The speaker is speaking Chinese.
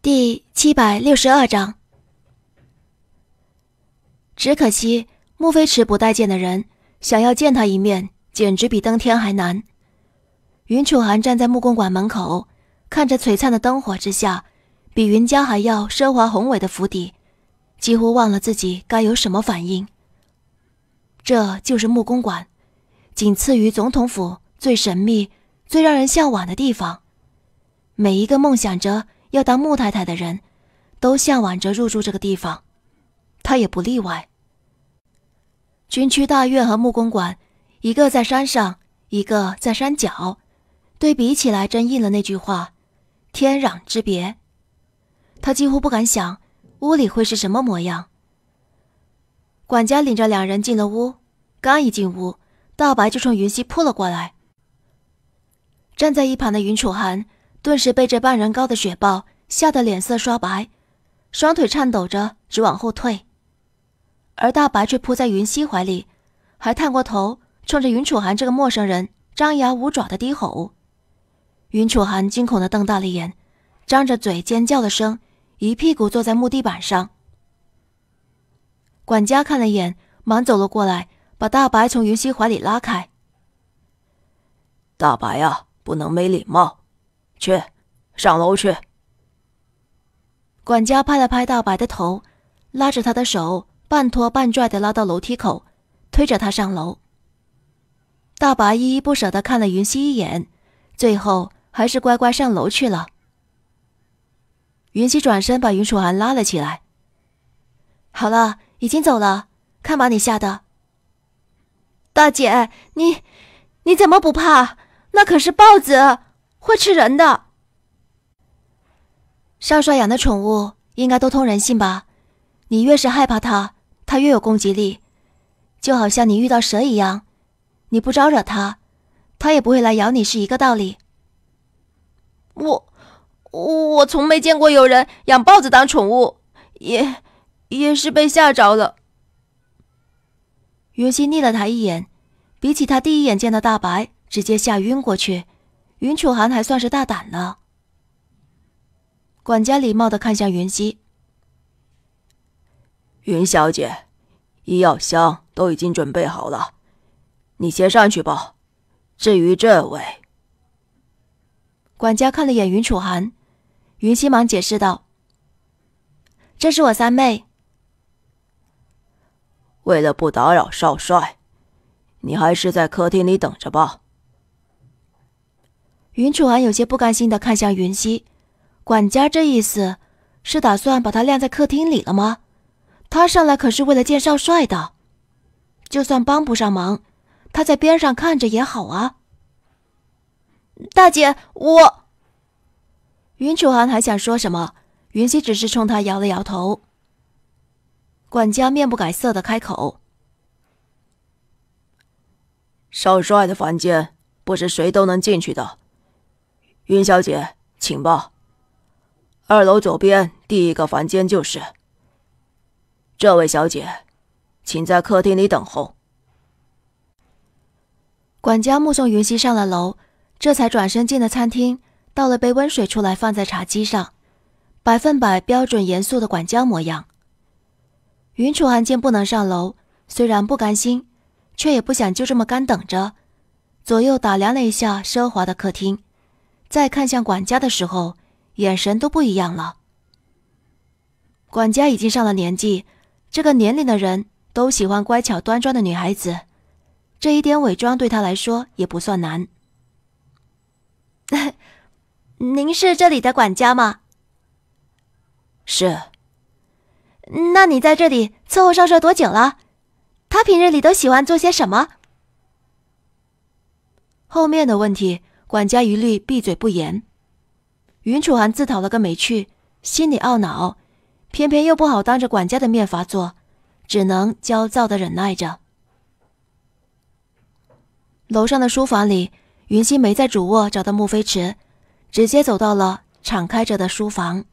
第七百六十二章，只可惜穆飞驰不待见的人，想要见他一面，简直比登天还难。云楚寒站在穆公馆门口，看着璀璨的灯火之下，比云家还要奢华宏伟的府邸，几乎忘了自己该有什么反应。这就是穆公馆，仅次于总统府最神秘、最让人向往的地方。每一个梦想着。要当穆太太的人，都向往着入住这个地方，他也不例外。军区大院和穆公馆，一个在山上，一个在山脚，对比起来，真应了那句话，天壤之别。他几乎不敢想屋里会是什么模样。管家领着两人进了屋，刚一进屋，大白就冲云溪扑了过来。站在一旁的云楚寒。顿时被这半人高的雪豹吓得脸色刷白，双腿颤抖着直往后退，而大白却扑在云溪怀里，还探过头冲着云楚寒这个陌生人张牙舞爪的低吼。云楚寒惊恐的瞪大了眼，张着嘴尖叫了声，一屁股坐在木地板上。管家看了眼，忙走了过来，把大白从云溪怀里拉开。大白啊，不能没礼貌。去，上楼去。管家拍了拍大白的头，拉着他的手，半拖半拽的拉到楼梯口，推着他上楼。大白依依不舍的看了云溪一眼，最后还是乖乖上楼去了。云溪转身把云楚寒拉了起来。好了，已经走了，看把你吓的。大姐，你你怎么不怕？那可是豹子。会吃人的。少帅养的宠物应该都通人性吧？你越是害怕它，它越有攻击力。就好像你遇到蛇一样，你不招惹它，它也不会来咬你，是一个道理。我我我从没见过有人养豹子当宠物，也也是被吓着了。云溪睨了他一眼，比起他第一眼见到大白，直接吓晕过去。云楚寒还算是大胆呢。管家礼貌的看向云溪：“云小姐，医药箱都已经准备好了，你先上去吧。至于这位……”管家看了眼云楚寒，云溪忙解释道：“这是我三妹。为了不打扰少帅，你还是在客厅里等着吧。”云楚寒有些不甘心的看向云溪，管家这意思是打算把他晾在客厅里了吗？他上来可是为了见少帅的，就算帮不上忙，他在边上看着也好啊。大姐，我……云楚寒还想说什么，云溪只是冲他摇了摇头。管家面不改色的开口：“少帅的房间不是谁都能进去的。”云小姐，请吧。二楼左边第一个房间就是。这位小姐，请在客厅里等候。管家目送云溪上了楼，这才转身进了餐厅，倒了杯温水出来，放在茶几上，百分百标准严肃的管家模样。云楚寒见不能上楼，虽然不甘心，却也不想就这么干等着，左右打量了一下奢华的客厅。在看向管家的时候，眼神都不一样了。管家已经上了年纪，这个年龄的人都喜欢乖巧端庄的女孩子，这一点伪装对他来说也不算难。您是这里的管家吗？是。那你在这里伺候少帅多久了？他平日里都喜欢做些什么？后面的问题。管家一律闭嘴不言，云楚寒自讨了个没趣，心里懊恼，偏偏又不好当着管家的面发作，只能焦躁的忍耐着。楼上的书房里，云溪没在主卧找到穆飞池，直接走到了敞开着的书房。